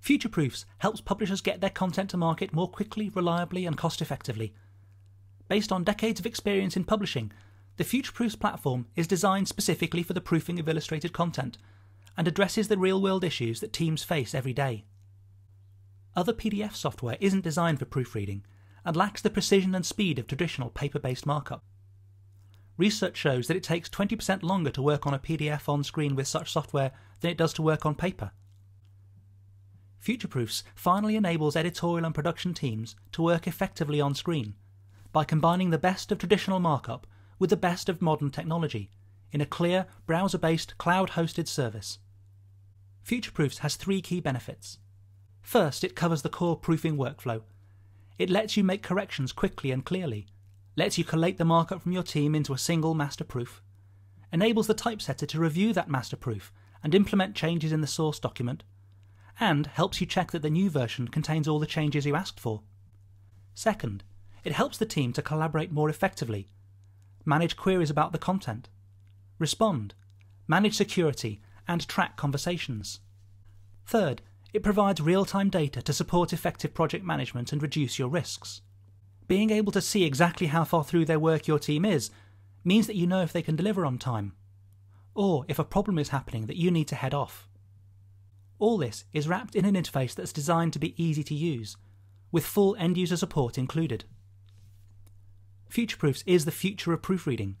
Future Proofs helps publishers get their content to market more quickly, reliably, and cost effectively. Based on decades of experience in publishing, the Future Proofs platform is designed specifically for the proofing of illustrated content and addresses the real world issues that teams face every day. Other PDF software isn't designed for proofreading and lacks the precision and speed of traditional paper based markup. Research shows that it takes 20% longer to work on a PDF on screen with such software than it does to work on paper. Futureproofs finally enables editorial and production teams to work effectively on screen by combining the best of traditional markup with the best of modern technology in a clear, browser based, cloud hosted service. Futureproofs has three key benefits. First, it covers the core proofing workflow. It lets you make corrections quickly and clearly, lets you collate the markup from your team into a single master proof, enables the typesetter to review that master proof and implement changes in the source document and helps you check that the new version contains all the changes you asked for. Second, it helps the team to collaborate more effectively, manage queries about the content, respond, manage security, and track conversations. Third, it provides real time data to support effective project management and reduce your risks. Being able to see exactly how far through their work your team is means that you know if they can deliver on time, or if a problem is happening that you need to head off. All this is wrapped in an interface that's designed to be easy to use, with full end user support included. Futureproofs is the future of proofreading